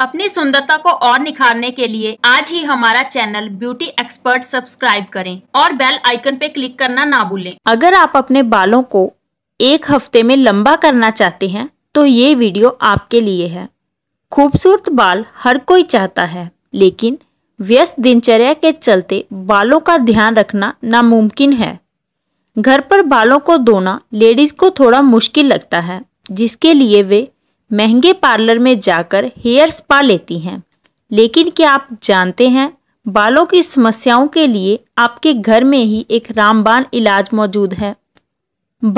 अपनी सुंदरता को और निखारने के लिए आज ही हमारा चैनल ब्यूटी एक्सपर्ट सब्सक्राइब करें और बेल आइकन पे क्लिक करना ना भूलें अगर आप अपने बालों को एक हफ्ते में लंबा करना चाहते हैं तो ये वीडियो आपके लिए है खूबसूरत बाल हर कोई चाहता है लेकिन व्यस्त दिनचर्या के चलते बालों का ध्यान रखना नामुमकिन है घर पर बालों को धोना लेडीज को थोड़ा मुश्किल लगता है जिसके लिए वे महंगे पार्लर में जाकर हेयर स्पा लेती हैं लेकिन क्या आप जानते हैं बालों की समस्याओं के लिए आपके घर में ही एक रामबान इलाज मौजूद है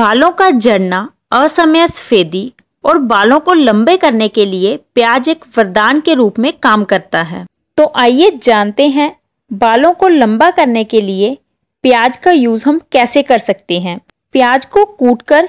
बालों का जड़ना असमय सफेदी और बालों को लंबे करने के लिए प्याज एक वरदान के रूप में काम करता है तो आइए जानते हैं बालों को लंबा करने के लिए प्याज का यूज़ हम कैसे कर सकते हैं प्याज को कूटकर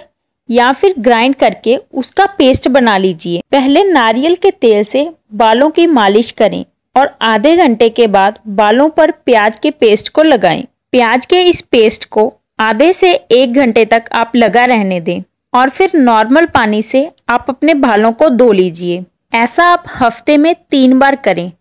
या फिर ग्राइंड करके उसका पेस्ट बना लीजिए पहले नारियल के तेल से बालों की मालिश करें और आधे घंटे के बाद बालों पर प्याज के पेस्ट को लगाएं। प्याज के इस पेस्ट को आधे से एक घंटे तक आप लगा रहने दें और फिर नॉर्मल पानी से आप अपने बालों को धो लीजिए ऐसा आप हफ्ते में तीन बार करें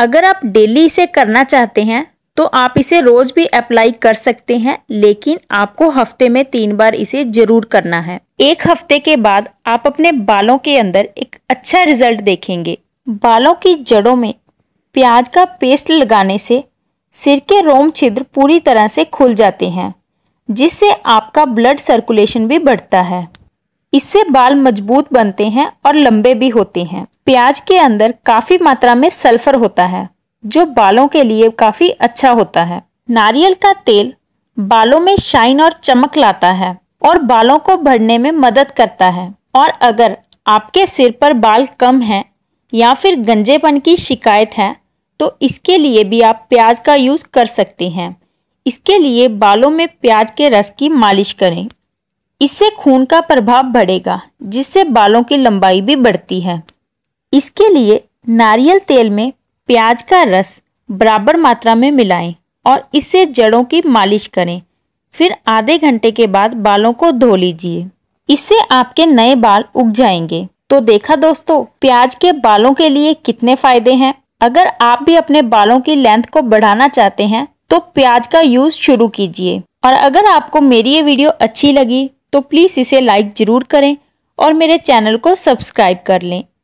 अगर आप डेली इसे करना चाहते हैं तो आप इसे रोज़ भी अप्लाई कर सकते हैं लेकिन आपको हफ्ते में तीन बार इसे ज़रूर करना है एक हफ्ते के बाद आप अपने बालों के अंदर एक अच्छा रिजल्ट देखेंगे बालों की जड़ों में प्याज का पेस्ट लगाने से सिर के रोम छिद्र पूरी तरह से खुल जाते हैं जिससे आपका ब्लड सर्कुलेशन भी बढ़ता है इससे बाल मजबूत बनते हैं और लंबे भी होते हैं प्याज के अंदर काफ़ी मात्रा में सल्फर होता है जो बालों के लिए काफ़ी अच्छा होता है नारियल का तेल बालों में शाइन और चमक लाता है और बालों को बढ़ने में मदद करता है और अगर आपके सिर पर बाल कम हैं या फिर गंजेपन की शिकायत है तो इसके लिए भी आप प्याज का यूज़ कर सकते हैं इसके लिए बालों में प्याज के रस की मालिश करें इससे खून का प्रभाव बढ़ेगा जिससे बालों की लंबाई भी बढ़ती है इसके लिए नारियल तेल में प्याज का रस बराबर मात्रा में मिलाएं और इससे जड़ों की मालिश करें फिर आधे घंटे के बाद बालों को धो लीजिए इससे आपके नए बाल उग जाएंगे तो देखा दोस्तों प्याज के बालों के लिए कितने फायदे हैं अगर आप भी अपने बालों की लेंथ को बढ़ाना चाहते हैं तो प्याज का यूज शुरू कीजिए और अगर आपको मेरी ये वीडियो अच्छी लगी तो प्लीज़ इसे लाइक ज़रूर करें और मेरे चैनल को सब्सक्राइब कर लें